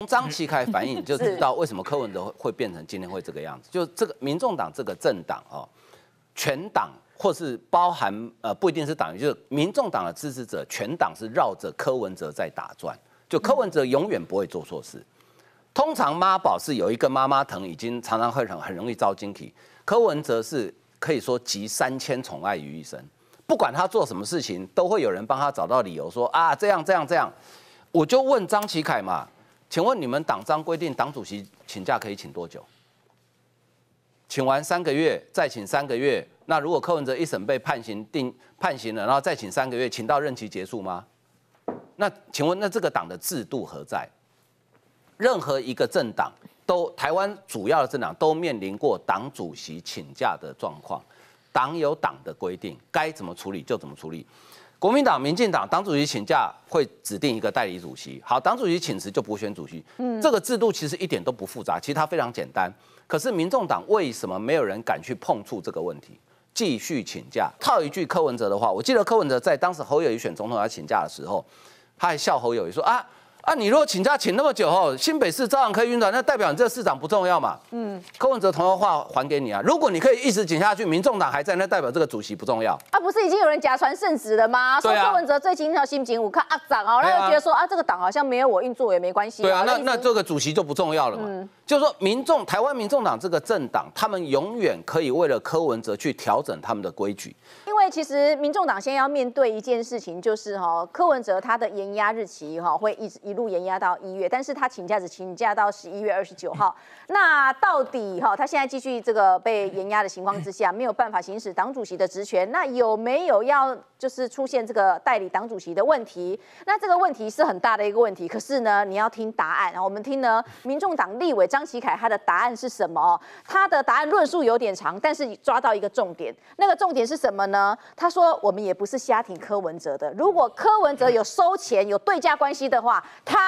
从张启凯反应 就知道，为什么柯文哲会变成今天会这个样子？就这个民众党这个政党哦，全党或是包含呃，不一定是党员，就是民众党的支持者，全党是绕着柯文哲在打转。就柯文哲永远不会做错事，通常妈宝是有一个妈妈疼，已经常常会很很容易遭惊体。柯文哲是可以说集三千宠爱于一身，不管他做什么事情，都会有人帮他找到理由说啊，这样这样这样。我就问张启凯嘛。请问你们党章规定，党主席请假可以请多久？请完三个月，再请三个月。那如果柯文哲一审被判刑定判刑了，然后再请三个月，请到任期结束吗？那请问，那这个党的制度何在？任何一个政党都，台湾主要的政党都面临过党主席请假的状况。党有党的规定，该怎么处理就怎么处理。国民党、民进党党主席请假会指定一个代理主席。好，党主席请辞就补选主席。嗯，这个制度其实一点都不复杂，其实它非常简单。可是民众党为什么没有人敢去碰触这个问题？继续请假，套一句柯文哲的话，我记得柯文哲在当时侯友谊选总统要请假的时候，他还笑侯友谊说啊。啊，你如果请假请那么久哦，新北市照样可以运转，那代表你这个市长不重要嘛？嗯，柯文哲同样话还给你啊，如果你可以一直请下去，民众党还在，那代表这个主席不重要。啊，不是已经有人假传圣旨了吗？说柯文哲最近一条新警务，看啊长哦，那就觉得说啊，这个党好像没有我运作也没关系。对啊，那那这个主席就不重要了嘛？就是说，民众台湾民众党这个政党，他们永远可以为了柯文哲去调整他们的规矩。其实，民众党现在要面对一件事情，就是哈，柯文哲他的延压日期哈，会一直一路延压到一月，但是他请假只请假到十一月二十九号。那到底哈，他现在继续这个被延压的情况之下，没有办法行使党主席的职权，那有没有要就是出现这个代理党主席的问题？那这个问题是很大的一个问题。可是呢，你要听答案，我们听呢，民众党立委张齐凯他的答案是什么？他的答案论述有点长，但是抓到一个重点，那个重点是什么呢？他说：“我们也不是瞎挺柯文哲的。如果柯文哲有收钱、有对价关系的话，他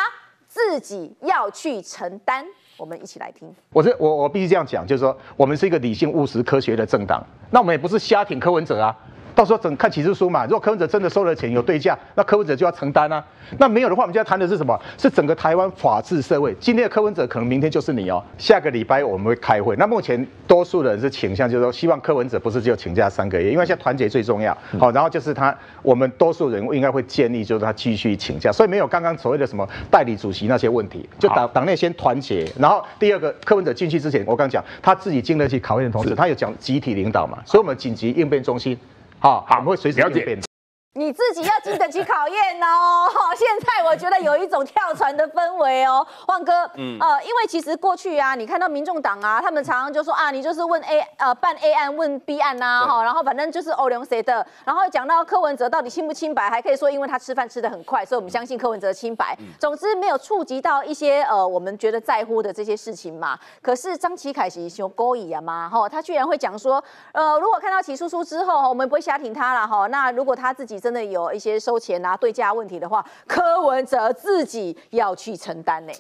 自己要去承担。我们一起来听。我是我，我必须这样讲，就是说，我们是一个理性、务实、科学的政党。那我们也不是瞎挺柯文哲啊。”到时候整看起诉书嘛，如果柯文哲真的收了钱有对价，那柯文哲就要承担啊。那没有的话，我们就在谈的是什么？是整个台湾法治社会。今天的柯文哲可能明天就是你哦。下个礼拜我们会开会。那目前多数的人是倾向，就是说希望柯文哲不是只有请假三个月，因为现在团结最重要。好，然后就是他，我们多数人应该会建议，就是他继续请假，所以没有刚刚所谓的什么代理主席那些问题。就党党内先团结，然后第二个柯文哲进去之前，我刚讲他自己经得起考验的同时，他有讲集体领导嘛，所以我们紧急应变中心。好，好，们会随时改变。你自己要经得起考验哦！现在我觉得有一种跳船的氛围哦，旺哥，嗯，呃，因为其实过去啊，你看到民众党啊，他们常常就说啊，你就是问 A 呃办 A 案问 B 案呐，哈，然后反正就是欧龙谁的，然后讲到柯文哲到底清不清白，还可以说因为他吃饭吃的很快，所以我们相信柯文哲清白。总之没有触及到一些呃我们觉得在乎的这些事情嘛。可是张启凯是有勾引啊嘛，哈，他居然会讲说，呃，如果看到齐叔叔之后，我们不会瞎听他了哈。那如果他自己。真的有一些收钱啊、对价问题的话，柯文哲自己要去承担呢。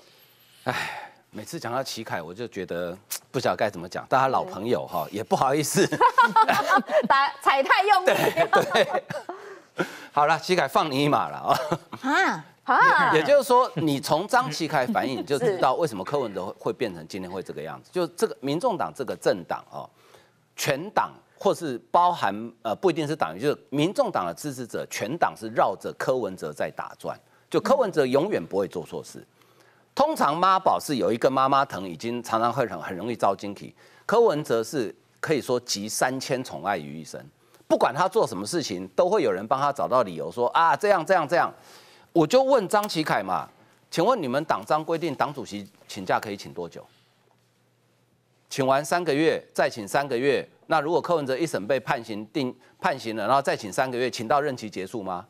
哎，每次讲到齐凯，我就觉得不晓得该怎么讲，大家老朋友哈，也不好意思。打踩太用力。对对。好了，齐凯放你一马了啊啊！也就是说，你从张齐凯反应就 知道，为什么柯文哲会变成今天会这个样子，就这个民众党这个政党哦，全党。或是包含呃，不一定是党员，就是民众党的支持者，全党是绕着柯文哲在打转。就柯文哲永远不会做错事。通常妈宝是有一个妈妈疼，已经常常会很很容易遭惊体。柯文哲是可以说集三千宠爱于一身，不管他做什么事情，都会有人帮他找到理由说啊这样这样这样。我就问张启凯嘛，请问你们党章规定，党主席请假可以请多久？请完三个月，再请三个月。那如果柯文哲一审被判刑定判刑了，然后再请三个月，请到任期结束吗？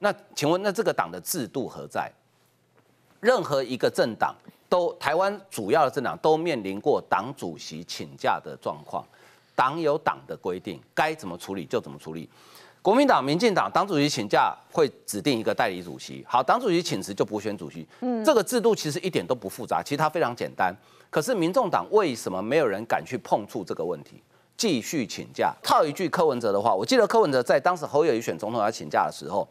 那请问，那这个党的制度何在？任何一个政党都，台湾主要的政党都面临过党主席请假的状况。党有党的规定，该怎么处理就怎么处理。国民党、民进党党主席请假会指定一个代理主席。好，党主席请辞就补选主席。嗯，这个制度其实一点都不复杂，其实它非常简单。可是民众党为什么没有人敢去碰触这个问题？继续请假，套一句柯文哲的话，我记得柯文哲在当时侯友谊选总统要请假的时候，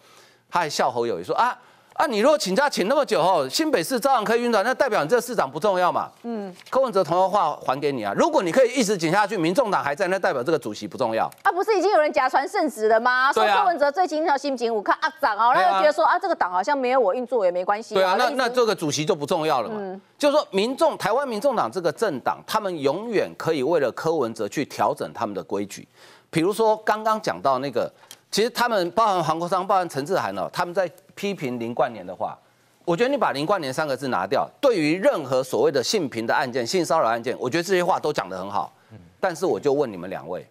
他还笑侯友谊说啊。啊，你如果请假请那么久哦，新北市照样可以运转，那代表你这个市长不重要嘛？嗯。柯文哲同样话还给你啊，如果你可以一直请下去，民众党还在，那代表这个主席不重要。啊，不是已经有人假传圣旨了吗？说柯文哲最近要新情五，看啊长哦，他就觉得说啊，这个党好像没有我运作也没关系。对啊，那那这个主席就不重要了嘛？就是说，民众台湾民众党这个政党，他们永远可以为了柯文哲去调整他们的规矩，比如说刚刚讲到那个。其实他们包含黄国昌、包含陈志涵哦，他们在批评林冠年的话，我觉得你把林冠年三个字拿掉，对于任何所谓的性平的案件、性骚扰案件，我觉得这些话都讲得很好。但是我就问你们两位，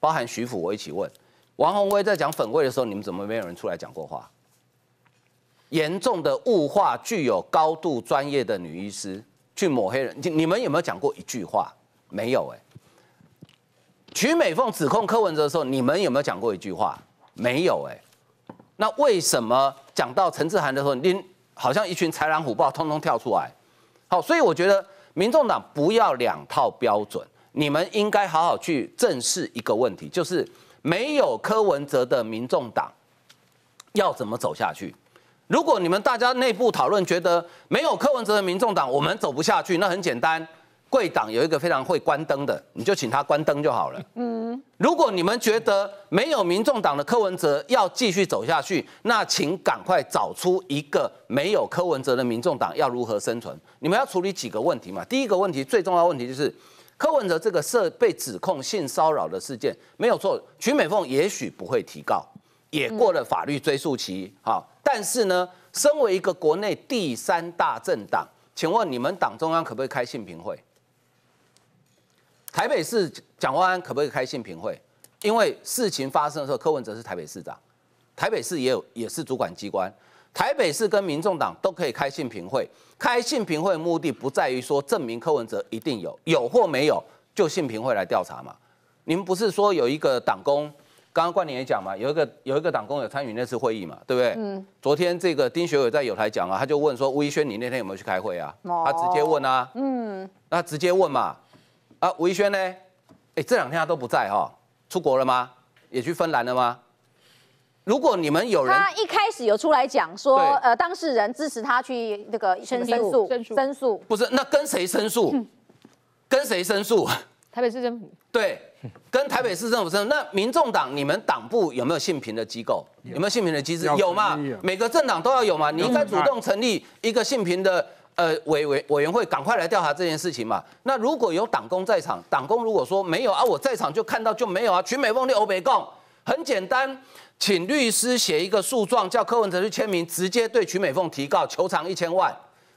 包含徐辅，我一起问，王宏威在讲粉卫的时候，你们怎么没有人出来讲过话？严重的物化具有高度专业的女医师去抹黑人，你你们有没有讲过一句话？没有哎。曲美凤指控柯文哲的时候，你们有没有讲过一句话？没有哎，那为什么讲到陈志涵的时候，您好像一群豺狼虎豹，通通跳出来？好，所以我觉得民众党不要两套标准，你们应该好好去正视一个问题，就是没有柯文哲的民众党要怎么走下去？如果你们大家内部讨论觉得没有柯文哲的民众党，我们走不下去，那很简单。贵党有一个非常会关灯的，你就请他关灯就好了。嗯，如果你们觉得没有民众党的柯文哲要继续走下去，那请赶快找出一个没有柯文哲的民众党要如何生存。你们要处理几个问题嘛？第一个问题，最重要问题就是柯文哲这个涉被指控性骚扰的事件没有错，徐美凤也许不会提告，也过了法律追诉期。好，但是呢，身为一个国内第三大政党，请问你们党中央可不可以开性平会？台北市蒋万安可不可以开信评会？因为事情发生的时候，柯文哲是台北市长，台北市也有也是主管机关，台北市跟民众党都可以开信评会。开信评会的目的不在于说证明柯文哲一定有有或没有，就信评会来调查嘛。你们不是说有一个党工，刚刚冠廷也讲嘛，有一个有一个党工有参与那次会议嘛，对不对？嗯。昨天这个丁学伟在有台讲啊，他就问说吴宜轩，你那天有没有去开会啊？他直接问啊，嗯，那直接问嘛。啊，吴宜轩呢？哎，这两天他都不在哈，出国了吗？也去芬兰了吗？如果你们有人，他一开始有出来讲说，呃，当事人支持他去那个申诉，申诉，申诉，不是，那跟谁申诉？跟谁申诉？台北市政府。对，跟台北市政府申。那民众党，你们党部有没有信评的机构？有没有信评的机制？有嘛？每个政党都要有嘛？你该主动成立一个信评的？呃，委委委员会，赶快来调查这件事情嘛。那如果有党工在场，党工如果说没有啊，我在场就看到就没有啊。曲美凤对欧北共很简单，请律师写一个诉状，叫柯文哲去签名，直接对曲美凤提告求偿一千万。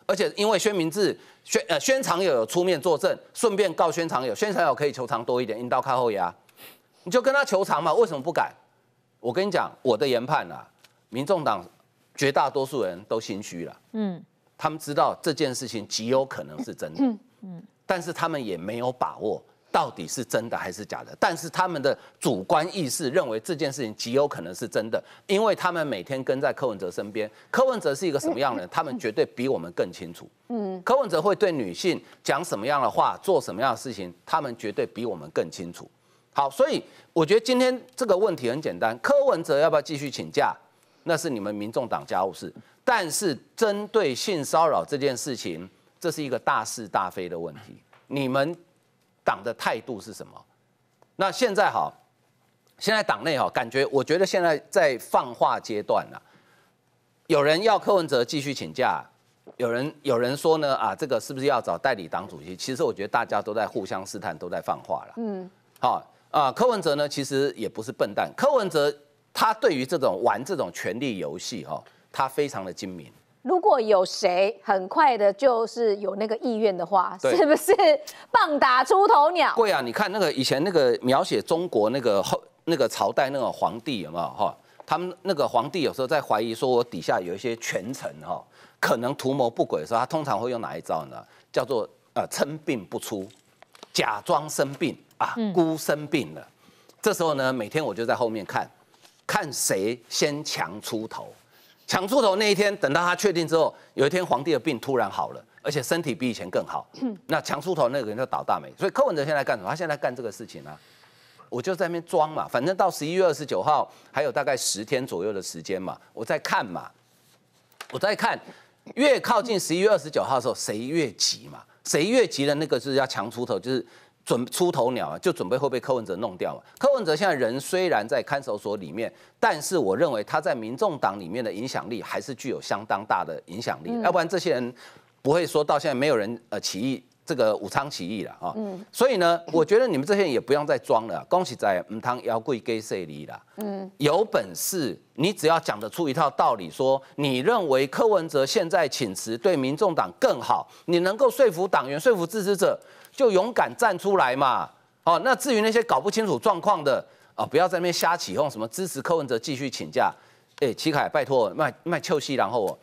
而且因为宣明志、宣呃宣长友有出面作证，顺便告宣长友，宣长友可以求偿多一点，因刀开后牙，你就跟他求偿嘛。为什么不敢？我跟你讲，我的研判啊，民众党绝大多数人都心虚了。嗯。他们知道这件事情极有可能是真的，嗯但是他们也没有把握到底是真的还是假的。但是他们的主观意识认为这件事情极有可能是真的，因为他们每天跟在柯文哲身边。柯文哲是一个什么样的人，他们绝对比我们更清楚。嗯，柯文哲会对女性讲什么样的话，做什么样的事情，他们绝对比我们更清楚。好，所以我觉得今天这个问题很简单，柯文哲要不要继续请假，那是你们民众党家务事。但是针对性骚扰这件事情，这是一个大是大非的问题。你们党的态度是什么？那现在好，现在党内哈，感觉我觉得现在在放话阶段了。有人要柯文哲继续请假，有人有人说呢啊，这个是不是要找代理党主席？其实我觉得大家都在互相试探，都在放话了。嗯，好啊，柯文哲呢，其实也不是笨蛋。柯文哲他对于这种玩这种权力游戏哈。他非常的精明。如果有谁很快的，就是有那个意愿的话，是不是棒打出头鸟？对啊，你看那个以前那个描写中国那个后那个朝代那个皇帝有没有哈？他们那个皇帝有时候在怀疑说我底下有一些权臣哈，可能图谋不轨的时候，他通常会用哪一招呢？叫做呃称病不出，假装生病啊，孤生病了。这时候呢，每天我就在后面看看谁先强出头。抢出头那一天，等到他确定之后，有一天皇帝的病突然好了，而且身体比以前更好。那抢出头那个人就倒大霉。所以柯文哲现在干什么？他现在干这个事情啊，我就在那边装嘛，反正到十一月二十九号还有大概十天左右的时间嘛，我在看嘛，我在看，越靠近十一月二十九号的时候，谁越急嘛，谁越急的那个就是要抢出头，就是。准出头鸟啊，就准备会被柯文哲弄掉了。柯文哲现在人虽然在看守所里面，但是我认为他在民众党里面的影响力还是具有相当大的影响力。要不然这些人不会说到现在没有人呃起义。这个武昌起义了啊，所以呢，我觉得你们这些人也不用再装了。恭喜在唔汤摇贵给谁离了？嗯，有本事你只要讲得出一套道理，说你认为柯文哲现在请辞对民众党更好，你能够说服党员、说服支持者，就勇敢站出来嘛。哦，那至于那些搞不清楚状况的啊，不要在那边瞎起哄，什么支持柯文哲继续请假？哎，齐凯，拜托卖卖臭屁，然后我。